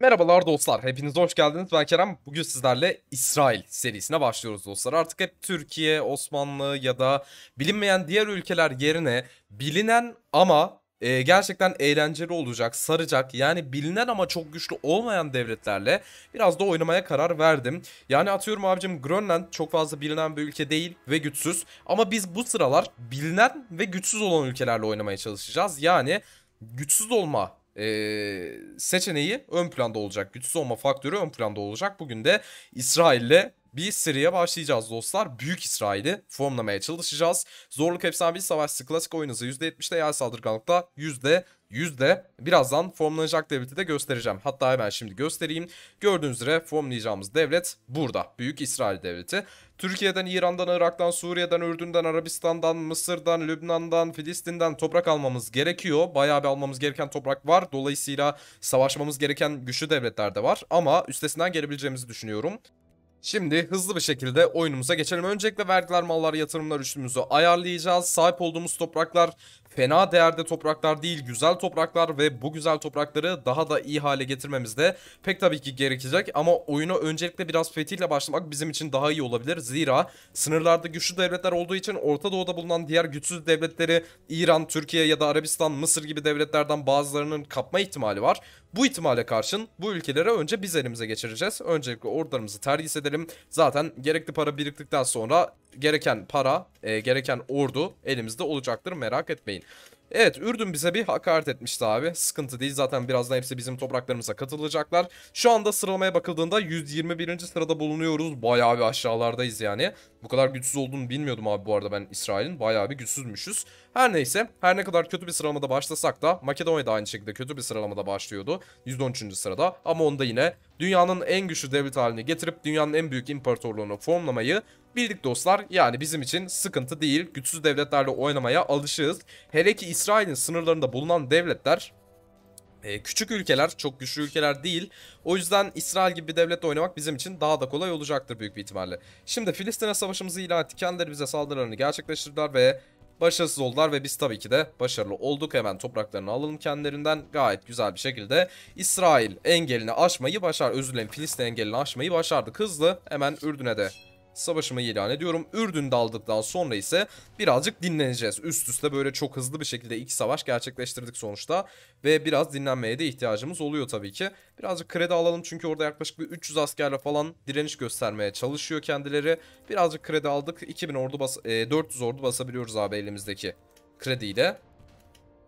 Merhabalar dostlar, hepiniz hoş geldiniz. Ben Kerem. Bugün sizlerle İsrail serisine başlıyoruz dostlar. Artık hep Türkiye, Osmanlı ya da bilinmeyen diğer ülkeler yerine bilinen ama e, gerçekten eğlenceli olacak, saracak yani bilinen ama çok güçlü olmayan devletlerle biraz da oynamaya karar verdim. Yani atıyorum abicim Grönland çok fazla bilinen bir ülke değil ve güçsüz ama biz bu sıralar bilinen ve güçsüz olan ülkelerle oynamaya çalışacağız. Yani güçsüz olma e, seçeneği ön planda olacak. Güçsüz olma faktörü ön planda olacak. Bugün de İsrail'le bir seriye başlayacağız dostlar. Büyük İsrail'i formlamaya çalışacağız. Zorluk efsanevi savaşçı klasik oyunuzu %70'de yer saldırganlıkta yüzde birazdan formlanacak devleti de göstereceğim. Hatta hemen şimdi göstereyim. Gördüğünüz üzere formlayacağımız devlet burada. Büyük İsrail devleti. Türkiye'den, İran'dan, Irak'tan, Suriye'den, Ürdün'den, Arabistan'dan, Mısır'dan, Lübnan'dan, Filistin'den toprak almamız gerekiyor. Bayağı bir almamız gereken toprak var. Dolayısıyla savaşmamız gereken güçlü devletler de var. Ama üstesinden gelebileceğimizi düşünüyorum. Şimdi hızlı bir şekilde oyunumuza geçelim. Öncelikle vergiler, mallar, yatırımlar üçlümüzü ayarlayacağız. Sahip olduğumuz topraklar fena değerde topraklar değil güzel topraklar ve bu güzel toprakları daha da iyi hale getirmemiz de pek tabii ki gerekecek ama oyuna öncelikle biraz fetihle başlamak bizim için daha iyi olabilir. Zira sınırlarda güçlü devletler olduğu için Orta Doğu'da bulunan diğer güçsüz devletleri İran, Türkiye ya da Arabistan, Mısır gibi devletlerden bazılarının kapma ihtimali var. Bu ihtimale karşın bu ülkelere önce biz elimize geçireceğiz. Öncelikle ordularımızı terhis edelim. Zaten gerekli para biriktikten sonra gereken para e, gereken ordu elimizde olacaktır merak etmeyin. Evet Ürdün bize bir hakaret etmişti abi. Sıkıntı değil zaten birazdan hepsi bizim topraklarımıza katılacaklar. Şu anda sıralamaya bakıldığında 121. sırada bulunuyoruz. Bayağı bir aşağılardayız yani. Bu kadar güçsüz olduğunu bilmiyordum abi bu arada ben İsrail'in. Bayağı bir güçsüzmüşüz. Her neyse her ne kadar kötü bir sıralamada başlasak da Makedonya da aynı şekilde kötü bir sıralamada başlıyordu. 113. sırada ama onda yine dünyanın en güçlü devlet haline getirip dünyanın en büyük imparatorluğunu formlamayı bildik dostlar. Yani bizim için sıkıntı değil. Güçsüz devletlerle oynamaya alışığız. Hele ki İsrail'in sınırlarında bulunan devletler e, küçük ülkeler, çok güçlü ülkeler değil. O yüzden İsrail gibi bir devletle oynamak bizim için daha da kolay olacaktır büyük bir ihtimalle. Şimdi Filistin'e savaşımızı ilan etti. Kendileri bize saldırılarını gerçekleştirdiler ve başarısız oldular ve biz tabii ki de başarılı olduk. Hemen topraklarını alalım kendilerinden. Gayet güzel bir şekilde İsrail engelini aşmayı başar. Özür dilerim Filistin engelini aşmayı başardı Hızlı hemen Ürdün'e de savaşımı ilan ediyorum. Ürdün'de aldıktan sonra ise birazcık dinleneceğiz. Üst üste böyle çok hızlı bir şekilde iki savaş gerçekleştirdik sonuçta. Ve biraz dinlenmeye de ihtiyacımız oluyor tabii ki. Birazcık kredi alalım çünkü orada yaklaşık bir 300 askerle falan direniş göstermeye çalışıyor kendileri. Birazcık kredi aldık. 2000 ordu bas e, 400 ordu basabiliyoruz abi elimizdeki krediyle.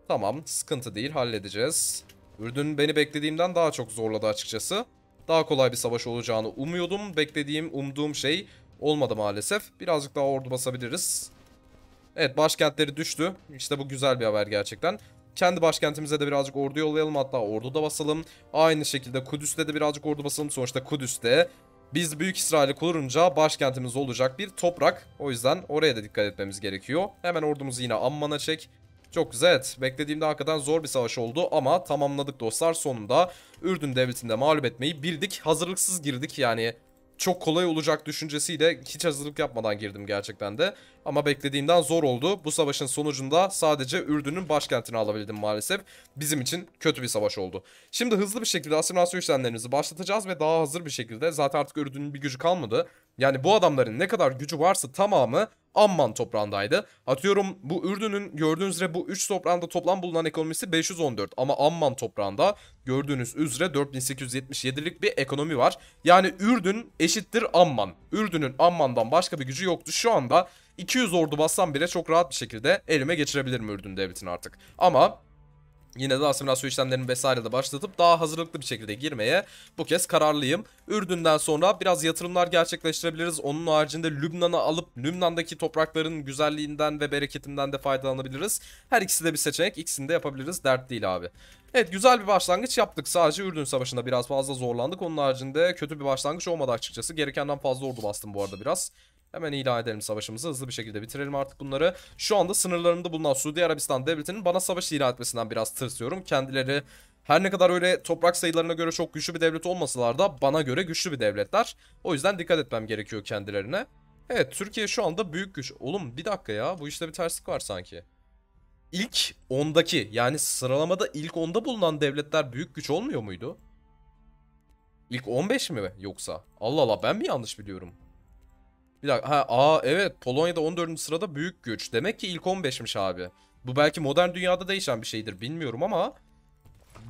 Tamam sıkıntı değil halledeceğiz. Ürdün beni beklediğimden daha çok zorladı açıkçası daha kolay bir savaş olacağını umuyordum. Beklediğim, umduğum şey Olmadı maalesef. Birazcık daha ordu basabiliriz. Evet başkentleri düştü. İşte bu güzel bir haber gerçekten. Kendi başkentimize de birazcık ordu yollayalım. Hatta ordu da basalım. Aynı şekilde Kudüs'te de birazcık ordu basalım. Sonuçta Kudüs'te biz Büyük İsrail'i kurunca başkentimiz olacak bir toprak. O yüzden oraya da dikkat etmemiz gerekiyor. Hemen ordumuzu yine Amman'a çek. Çok güzel. Evet. Beklediğimde hakikaten zor bir savaş oldu ama tamamladık dostlar. Sonunda Ürdün Devleti'nde mağlup etmeyi bildik. Hazırlıksız girdik yani çok kolay olacak düşüncesiyle hiç hazırlık yapmadan girdim gerçekten de. Ama beklediğimden zor oldu. Bu savaşın sonucunda sadece Ürdün'ün başkentini alabildim maalesef. Bizim için kötü bir savaş oldu. Şimdi hızlı bir şekilde asimilasyon işlemlerimizi başlatacağız ve daha hazır bir şekilde zaten artık Ürdün'ün bir gücü kalmadı. Yani bu adamların ne kadar gücü varsa tamamı Amman toprağındaydı. Atıyorum bu Ürdün'ün gördüğünüz üzere bu 3 toprağında toplam bulunan ekonomisi 514 ama Amman toprağında gördüğünüz üzere 4877'lik bir ekonomi var. Yani Ürdün eşittir Amman. Ürdün'ün Amman'dan başka bir gücü yoktu. Şu anda 200 ordu bassam bile çok rahat bir şekilde elime geçirebilirim Ürdün devletini artık. Ama Yine de asimilasyon işlemlerini vesaire de başlatıp daha hazırlıklı bir şekilde girmeye bu kez kararlıyım. Ürdün'den sonra biraz yatırımlar gerçekleştirebiliriz. Onun haricinde Lübnan'ı alıp Lübnan'daki toprakların güzelliğinden ve bereketinden de faydalanabiliriz. Her ikisi de bir seçenek. İkisini de yapabiliriz. Dert değil abi. Evet güzel bir başlangıç yaptık. Sadece Ürdün Savaşı'nda biraz fazla zorlandık. Onun haricinde kötü bir başlangıç olmadı açıkçası. Gerekenden fazla ordu bastım bu arada biraz. Hemen ilan edelim savaşımızı. Hızlı bir şekilde bitirelim artık bunları. Şu anda sınırlarında bulunan Suudi Arabistan devletinin bana savaş ilan etmesinden biraz tırsıyorum. Kendileri her ne kadar öyle toprak sayılarına göre çok güçlü bir devlet olmasalar da bana göre güçlü bir devletler. O yüzden dikkat etmem gerekiyor kendilerine. Evet Türkiye şu anda büyük güç. Oğlum bir dakika ya bu işte bir terslik var sanki. İlk 10'daki yani sıralamada ilk 10'da bulunan devletler büyük güç olmuyor muydu? İlk 15 mi yoksa? Allah Allah ben mi yanlış biliyorum? Bir dakika. Ha, aa evet Polonya'da 14. sırada büyük güç. Demek ki ilk 15'miş abi. Bu belki modern dünyada değişen bir şeydir bilmiyorum ama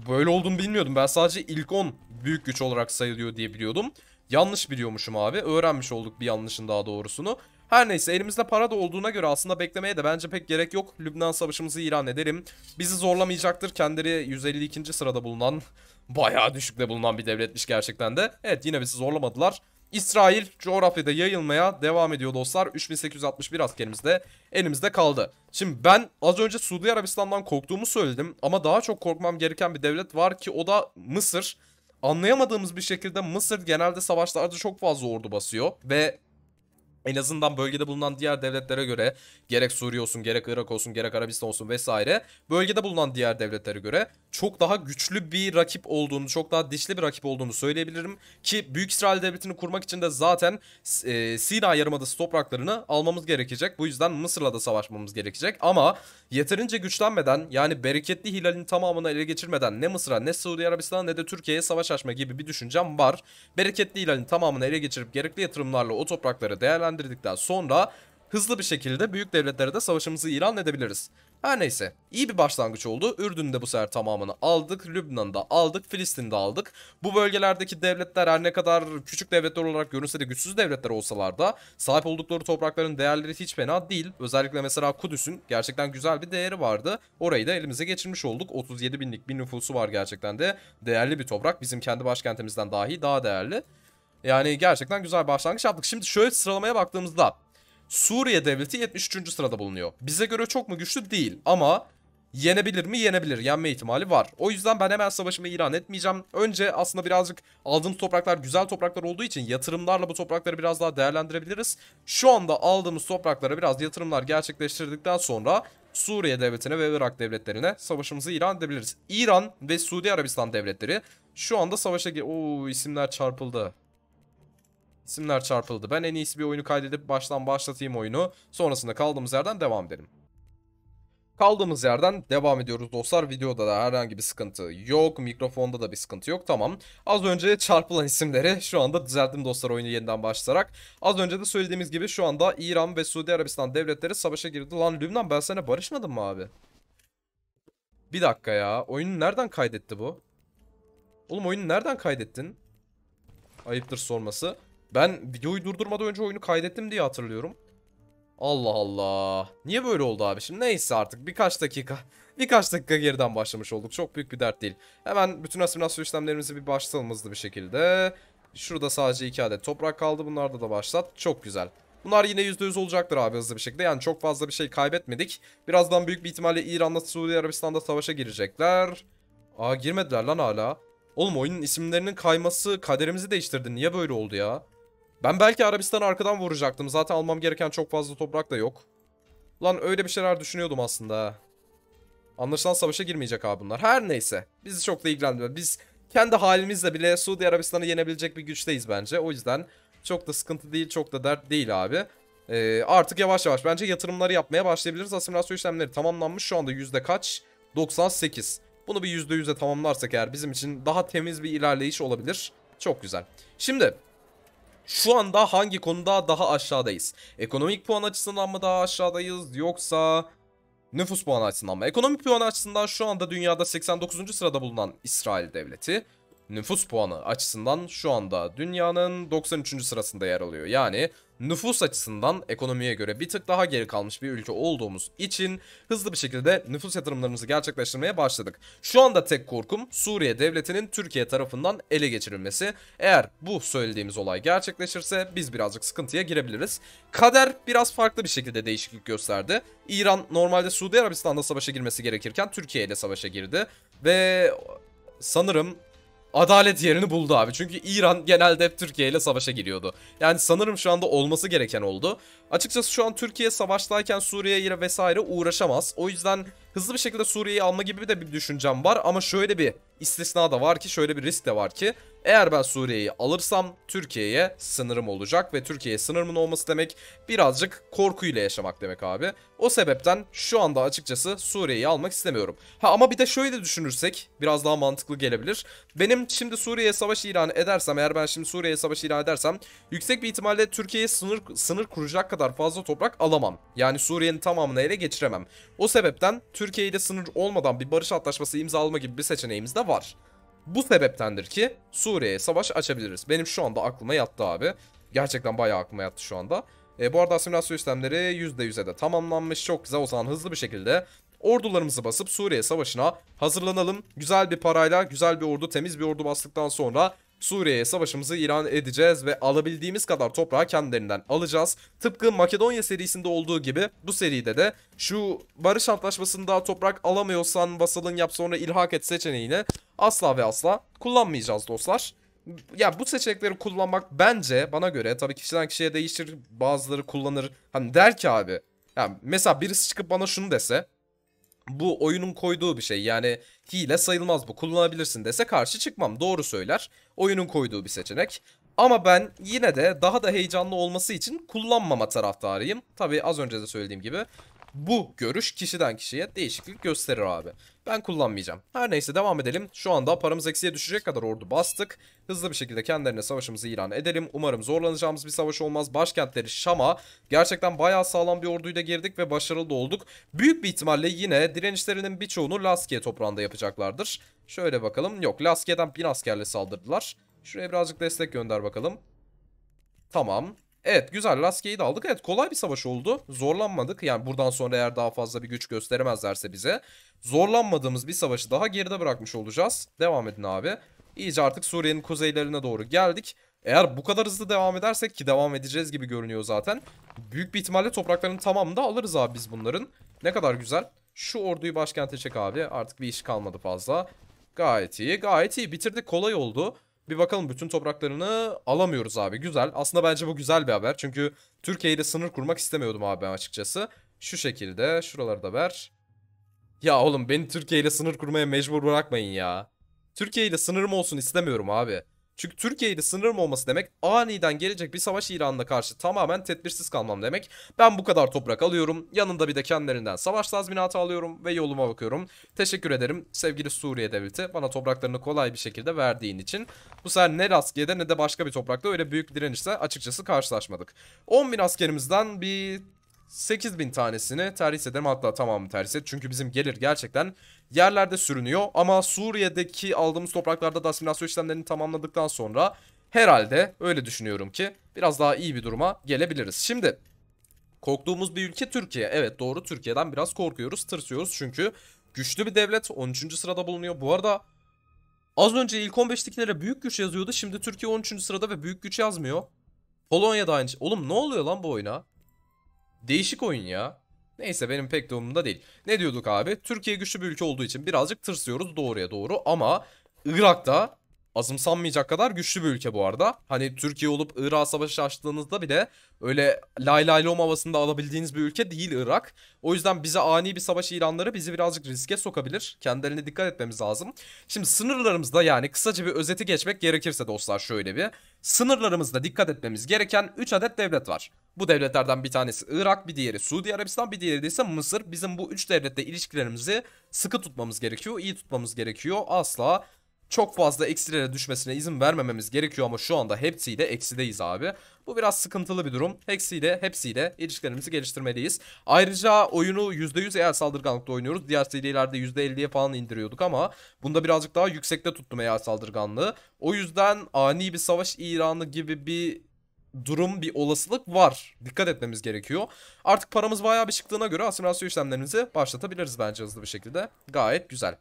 böyle olduğunu bilmiyordum. Ben sadece ilk 10 büyük güç olarak sayılıyor diye biliyordum. Yanlış biliyormuşum abi. Öğrenmiş olduk bir yanlışın daha doğrusunu. Her neyse elimizde para da olduğuna göre aslında beklemeye de bence pek gerek yok. Lübnan savaşımızı ilan ederim. Bizi zorlamayacaktır. Kendileri 152. sırada bulunan bayağı düşükte bulunan bir devletmiş gerçekten de. Evet yine bizi zorlamadılar. İsrail coğrafyada yayılmaya devam ediyor dostlar. 3861 askerimiz de elimizde kaldı. Şimdi ben az önce Suudi Arabistan'dan korktuğumu söyledim ama daha çok korkmam gereken bir devlet var ki o da Mısır. Anlayamadığımız bir şekilde Mısır genelde savaşlarda çok fazla ordu basıyor ve en azından bölgede bulunan diğer devletlere göre gerek Suriye olsun gerek Irak olsun gerek Arabistan olsun vesaire bölgede bulunan diğer devletlere göre çok daha güçlü bir rakip olduğunu çok daha dişli bir rakip olduğunu söyleyebilirim ki Büyük İsrail Devleti'ni kurmak için de zaten e, Sina Yarımadası topraklarını almamız gerekecek bu yüzden Mısır'la da savaşmamız gerekecek ama yeterince güçlenmeden yani bereketli hilalin tamamını ele geçirmeden ne Mısır'a ne Suudi Arabistan'a ne de Türkiye'ye savaş açma gibi bir düşüncem var bereketli hilalin tamamını ele geçirip gerekli yatırımlarla o toprakları değerlendirmek değerlendirdikten sonra hızlı bir şekilde büyük devletlere de savaşımızı ilan edebiliriz. Her neyse iyi bir başlangıç oldu. Ürdün'de bu sefer tamamını aldık. Lübnan'da aldık. Filistin'de aldık. Bu bölgelerdeki devletler her ne kadar küçük devletler olarak görünse de güçsüz devletler olsalar da sahip oldukları toprakların değerleri hiç fena değil. Özellikle mesela Kudüs'ün gerçekten güzel bir değeri vardı. Orayı da elimize geçirmiş olduk. 37 binlik bir nüfusu var gerçekten de. Değerli bir toprak. Bizim kendi başkentimizden dahi daha değerli. Yani gerçekten güzel bir başlangıç yaptık. Şimdi şöyle sıralamaya baktığımızda Suriye devleti 73. sırada bulunuyor. Bize göre çok mu güçlü değil ama yenebilir mi? Yenebilir. Yenme ihtimali var. O yüzden ben hemen savaşımı ilan etmeyeceğim. Önce aslında birazcık aldığımız topraklar güzel topraklar olduğu için yatırımlarla bu toprakları biraz daha değerlendirebiliriz. Şu anda aldığımız topraklara biraz yatırımlar gerçekleştirdikten sonra Suriye devletine ve Irak devletlerine savaşımızı ilan edebiliriz. İran ve Suudi Arabistan devletleri şu anda savaşa... o isimler çarpıldı. İsimler çarpıldı. Ben en iyisi bir oyunu kaydedip baştan başlatayım oyunu. Sonrasında kaldığımız yerden devam edelim. Kaldığımız yerden devam ediyoruz dostlar. Videoda da herhangi bir sıkıntı yok. Mikrofonda da bir sıkıntı yok. Tamam. Az önce çarpılan isimleri şu anda düzelttim dostlar oyunu yeniden başlayarak. Az önce de söylediğimiz gibi şu anda İran ve Suudi Arabistan devletleri savaşa girdi. Lan Lübnan ben sana barışmadım mı abi? Bir dakika ya. Oyunu nereden kaydetti bu? Oğlum oyunu nereden kaydettin? Ayıptır sorması. Ben videoyu durdurmadan önce oyunu kaydettim diye hatırlıyorum. Allah Allah. Niye böyle oldu abi şimdi? Neyse artık birkaç dakika. Birkaç dakika geriden başlamış olduk. Çok büyük bir dert değil. Hemen bütün asimilasyon işlemlerimizi bir başlatalım hızlı bir şekilde. Şurada sadece iki adet toprak kaldı. Bunlarda da başlat. Çok güzel. Bunlar yine %100 olacaktır abi hızlı bir şekilde. Yani çok fazla bir şey kaybetmedik. Birazdan büyük bir ihtimalle İran'la Suudi Arabistan'da savaşa girecekler. Aa girmediler lan hala. Oğlum oyunun isimlerinin kayması kaderimizi değiştirdi. Niye böyle oldu ya? Ben belki Arabistan'ı arkadan vuracaktım. Zaten almam gereken çok fazla toprak da yok. Lan öyle bir şeyler düşünüyordum aslında. Anlaşılan savaşa girmeyecek abi bunlar. Her neyse. Bizi çok da ilgilendirmiyor. Biz kendi halimizle bile Suudi Arabistan'ı yenebilecek bir güçteyiz bence. O yüzden çok da sıkıntı değil, çok da dert değil abi. Ee, artık yavaş yavaş bence yatırımları yapmaya başlayabiliriz. Asimilasyon işlemleri tamamlanmış. Şu anda yüzde kaç? 98. Bunu bir %100'e tamamlarsak eğer bizim için daha temiz bir ilerleyiş olabilir. Çok güzel. Şimdi şu anda hangi konuda daha aşağıdayız? Ekonomik puan açısından mı daha aşağıdayız yoksa nüfus puanı açısından mı? Ekonomik puan açısından şu anda dünyada 89. sırada bulunan İsrail devleti nüfus puanı açısından şu anda dünyanın 93. sırasında yer alıyor. Yani nüfus açısından ekonomiye göre bir tık daha geri kalmış bir ülke olduğumuz için hızlı bir şekilde nüfus yatırımlarımızı gerçekleştirmeye başladık. Şu anda tek korkum Suriye devletinin Türkiye tarafından ele geçirilmesi. Eğer bu söylediğimiz olay gerçekleşirse biz birazcık sıkıntıya girebiliriz. Kader biraz farklı bir şekilde değişiklik gösterdi. İran normalde Suudi Arabistan'da savaşa girmesi gerekirken Türkiye ile savaşa girdi ve sanırım adalet yerini buldu abi. Çünkü İran genelde hep Türkiye ile savaşa giriyordu. Yani sanırım şu anda olması gereken oldu. Açıkçası şu an Türkiye savaştayken Suriye ile vesaire uğraşamaz. O yüzden hızlı bir şekilde Suriye'yi alma gibi de bir düşüncem var. Ama şöyle bir istisna da var ki şöyle bir risk de var ki eğer ben Suriye'yi alırsam Türkiye'ye sınırım olacak ve Türkiye'ye sınırımın olması demek birazcık korkuyla yaşamak demek abi. O sebepten şu anda açıkçası Suriye'yi almak istemiyorum. Ha ama bir de şöyle düşünürsek biraz daha mantıklı gelebilir. Benim şimdi Suriye'ye savaş ilan edersem eğer ben şimdi Suriye'ye savaş ilan edersem yüksek bir ihtimalle Türkiye'ye sınır sınır kuracak kadar fazla toprak alamam. Yani Suriye'nin tamamını ele geçiremem. O sebepten Türkiye Türkiye'de sınır olmadan bir barış antlaşması imzalama gibi bir seçeneğimiz de var. Bu sebeptendir ki Suriye'ye savaş açabiliriz. Benim şu anda aklıma yattı abi. Gerçekten bayağı aklıma yattı şu anda. E, bu arada asimilasyon sistemleri %100'e de tamamlanmış. Çok güzel o zaman hızlı bir şekilde ordularımızı basıp Suriye savaşına hazırlanalım. Güzel bir parayla güzel bir ordu temiz bir ordu bastıktan sonra Suriye'ye savaşımızı ilan edeceğiz ve alabildiğimiz kadar toprağı kendilerinden alacağız. Tıpkı Makedonya serisinde olduğu gibi bu seride de şu barış antlaşmasında toprak alamıyorsan vasalın yap sonra ilhak et seçeneğini asla ve asla kullanmayacağız dostlar. Ya bu seçenekleri kullanmak bence bana göre tabii kişiden kişiye değişir bazıları kullanır. Hani der ki abi yani mesela birisi çıkıp bana şunu dese bu oyunun koyduğu bir şey. Yani hile sayılmaz bu. Kullanabilirsin dese karşı çıkmam. Doğru söyler. Oyunun koyduğu bir seçenek. Ama ben yine de daha da heyecanlı olması için kullanmama taraftarıyım. Tabi az önce de söylediğim gibi bu görüş kişiden kişiye değişiklik gösterir abi. Ben kullanmayacağım. Her neyse devam edelim. Şu anda paramız eksiye düşecek kadar ordu bastık. Hızlı bir şekilde kendilerine savaşımızı ilan edelim. Umarım zorlanacağımız bir savaş olmaz. Başkentleri Şam'a gerçekten bayağı sağlam bir orduyla girdik ve başarılı olduk. Büyük bir ihtimalle yine direnişlerinin birçoğunu Laskiye toprağında yapacaklardır. Şöyle bakalım. Yok Laskiye'den bin askerle saldırdılar. Şuraya birazcık destek gönder bakalım. Tamam. Evet güzel Laskey'i de aldık. Evet kolay bir savaş oldu. Zorlanmadık. Yani buradan sonra eğer daha fazla bir güç gösteremezlerse bize zorlanmadığımız bir savaşı daha geride bırakmış olacağız. Devam edin abi. İyice artık Suriye'nin kuzeylerine doğru geldik. Eğer bu kadar hızlı devam edersek ki devam edeceğiz gibi görünüyor zaten. Büyük bir ihtimalle topraklarının tamamını da alırız abi biz bunların. Ne kadar güzel. Şu orduyu başkente çek abi. Artık bir iş kalmadı fazla. Gayet iyi. Gayet iyi. Bitirdik. Kolay oldu. Bir bakalım bütün topraklarını alamıyoruz abi. Güzel. Aslında bence bu güzel bir haber. Çünkü Türkiye ile sınır kurmak istemiyordum abi ben açıkçası. Şu şekilde şuraları da ver. Ya oğlum beni Türkiye ile sınır kurmaya mecbur bırakmayın ya. Türkiye ile sınırım olsun istemiyorum abi. Çünkü Türkiye'de ile sınırım olması demek aniden gelecek bir savaş İran'la karşı tamamen tedbirsiz kalmam demek. Ben bu kadar toprak alıyorum. Yanında bir de kendilerinden savaş tazminatı alıyorum ve yoluma bakıyorum. Teşekkür ederim sevgili Suriye devleti bana topraklarını kolay bir şekilde verdiğin için. Bu sefer ne Laskiye'de ne de başka bir toprakta öyle büyük direnişle açıkçası karşılaşmadık. 10.000 askerimizden bir 8000 tanesini terhis ederim hatta tamamı terhis et. Çünkü bizim gelir gerçekten yerlerde sürünüyor. Ama Suriye'deki aldığımız topraklarda da asimilasyon işlemlerini tamamladıktan sonra herhalde öyle düşünüyorum ki biraz daha iyi bir duruma gelebiliriz. Şimdi korktuğumuz bir ülke Türkiye. Evet doğru Türkiye'den biraz korkuyoruz tırsıyoruz çünkü güçlü bir devlet 13. sırada bulunuyor. Bu arada az önce ilk 15'likilere büyük güç yazıyordu şimdi Türkiye 13. sırada ve büyük güç yazmıyor. Polonya'da aynı şey. Oğlum ne oluyor lan bu oyuna? Değişik oyun ya. Neyse benim pek de umurumda değil. Ne diyorduk abi? Türkiye güçlü bir ülke olduğu için birazcık tırsıyoruz doğruya doğru ama Irak'ta azımsanmayacak kadar güçlü bir ülke bu arada. Hani Türkiye olup Irak savaşı açtığınızda bile öyle lay lay lom havasında alabildiğiniz bir ülke değil Irak. O yüzden bize ani bir savaş ilanları bizi birazcık riske sokabilir. Kendilerine dikkat etmemiz lazım. Şimdi sınırlarımızda yani kısaca bir özeti geçmek gerekirse dostlar şöyle bir. Sınırlarımızda dikkat etmemiz gereken 3 adet devlet var. Bu devletlerden bir tanesi Irak, bir diğeri Suudi Arabistan, bir diğeri ise Mısır. Bizim bu 3 devletle ilişkilerimizi sıkı tutmamız gerekiyor, iyi tutmamız gerekiyor. Asla çok fazla eksilere düşmesine izin vermememiz gerekiyor ama şu anda hepsiyle eksideyiz abi. Bu biraz sıkıntılı bir durum. Hepsiyle hepsiyle ilişkilerimizi geliştirmeliyiz. Ayrıca oyunu %100 eğer saldırganlıkta oynuyoruz. Diğer serilerde %50'ye falan indiriyorduk ama bunda birazcık daha yüksekte tuttum eğer saldırganlığı. O yüzden ani bir savaş ilanı gibi bir durum bir olasılık var. Dikkat etmemiz gerekiyor. Artık paramız bayağı bir çıktığına göre asimilasyon işlemlerimizi başlatabiliriz bence hızlı bir şekilde. Gayet güzel.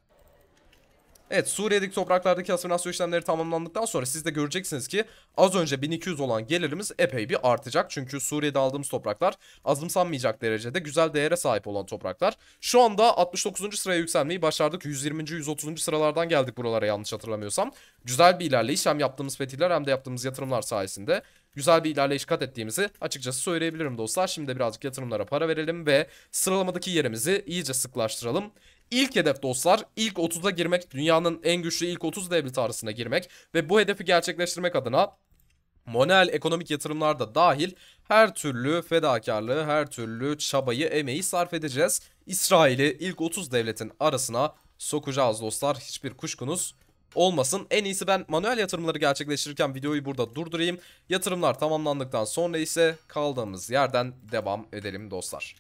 Evet Suriye'deki topraklardaki asimilasyon işlemleri tamamlandıktan sonra siz de göreceksiniz ki az önce 1200 olan gelirimiz epey bir artacak. Çünkü Suriye'de aldığımız topraklar azımsanmayacak derecede güzel değere sahip olan topraklar. Şu anda 69. sıraya yükselmeyi başardık. 120. 130. sıralardan geldik buralara yanlış hatırlamıyorsam. Güzel bir ilerleyiş hem yaptığımız fetihler hem de yaptığımız yatırımlar sayesinde güzel bir ilerleyiş kat ettiğimizi açıkçası söyleyebilirim dostlar. Şimdi birazcık yatırımlara para verelim ve sıralamadaki yerimizi iyice sıklaştıralım. İlk hedef dostlar ilk 30'a girmek, dünyanın en güçlü ilk 30 devlet arasına girmek ve bu hedefi gerçekleştirmek adına Monel ekonomik yatırımlar da dahil her türlü fedakarlığı, her türlü çabayı, emeği sarf edeceğiz. İsrail'i ilk 30 devletin arasına sokacağız dostlar. Hiçbir kuşkunuz olmasın. En iyisi ben manuel yatırımları gerçekleştirirken videoyu burada durdurayım. Yatırımlar tamamlandıktan sonra ise kaldığımız yerden devam edelim dostlar.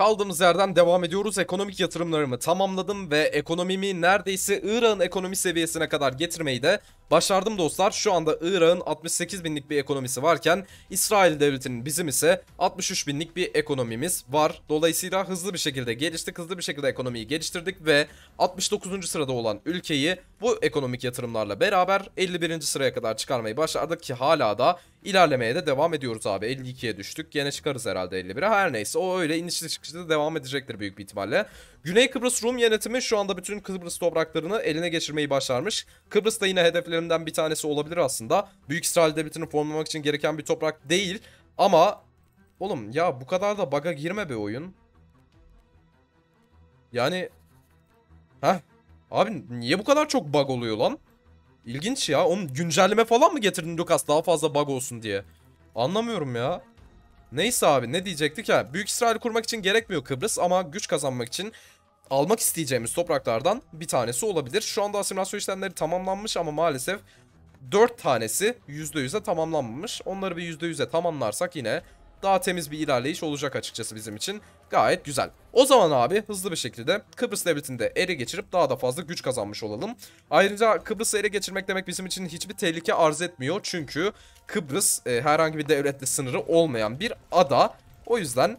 Kaldığımız yerden devam ediyoruz. Ekonomik yatırımlarımı tamamladım ve ekonomimi neredeyse Irak'ın ekonomi seviyesine kadar getirmeyi de başardım dostlar. Şu anda Irak'ın 68 binlik bir ekonomisi varken İsrail devletinin bizim ise 63 binlik bir ekonomimiz var. Dolayısıyla hızlı bir şekilde gelişti, hızlı bir şekilde ekonomiyi geliştirdik ve 69. sırada olan ülkeyi bu ekonomik yatırımlarla beraber 51. sıraya kadar çıkarmayı başardık ki hala da İlerlemeye de devam ediyoruz abi. 52'ye düştük. Gene çıkarız herhalde 51'e. Her neyse o öyle inişli çıkışlı devam edecektir büyük bir ihtimalle. Güney Kıbrıs Rum yönetimi şu anda bütün Kıbrıs topraklarını eline geçirmeyi başarmış. Kıbrıs da yine hedeflerimden bir tanesi olabilir aslında. Büyük İsrail Devleti'ni formlamak için gereken bir toprak değil. Ama oğlum ya bu kadar da baga girme be oyun. Yani... Heh. Abi niye bu kadar çok bug oluyor lan? İlginç ya. Oğlum güncelleme falan mı getirdin Lucas daha fazla bug olsun diye? Anlamıyorum ya. Neyse abi ne diyecektik ha. Büyük İsrail kurmak için gerekmiyor Kıbrıs ama güç kazanmak için almak isteyeceğimiz topraklardan bir tanesi olabilir. Şu anda asimilasyon işlemleri tamamlanmış ama maalesef 4 tanesi %100'e tamamlanmamış. Onları bir %100'e tamamlarsak yine daha temiz bir ilerleyiş olacak açıkçası bizim için. Gayet güzel. O zaman abi hızlı bir şekilde Kıbrıs Devleti'ni de ele geçirip daha da fazla güç kazanmış olalım. Ayrıca Kıbrıs'ı ele geçirmek demek bizim için hiçbir tehlike arz etmiyor. Çünkü Kıbrıs e, herhangi bir devletle sınırı olmayan bir ada. O yüzden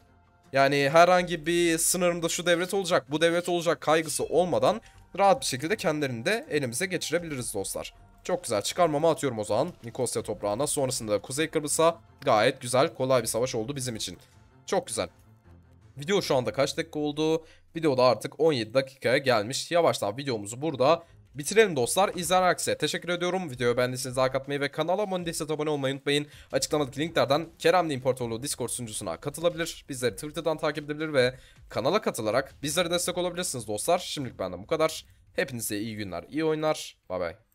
yani herhangi bir sınırımda şu devlet olacak, bu devlet olacak kaygısı olmadan rahat bir şekilde kendilerini de elimize geçirebiliriz dostlar. Çok güzel çıkarmama atıyorum o zaman Nikosya toprağına. Sonrasında Kuzey Kıbrıs'a gayet güzel kolay bir savaş oldu bizim için. Çok güzel. Video şu anda kaç dakika oldu? Videoda artık 17 dakikaya gelmiş. Yavaştan videomuzu burada Bitirelim dostlar. İzler herkese teşekkür ediyorum. Videoyu beğendiyseniz like katmayı ve kanala abone değilseniz abone olmayı unutmayın. Açıklamadaki linklerden Keremli İmparatorluğu Discord sunucusuna katılabilir. Bizleri Twitter'dan takip edebilir ve kanala katılarak bizlere destek olabilirsiniz dostlar. Şimdilik benden bu kadar. Hepinize iyi günler, iyi oyunlar. Bay bay.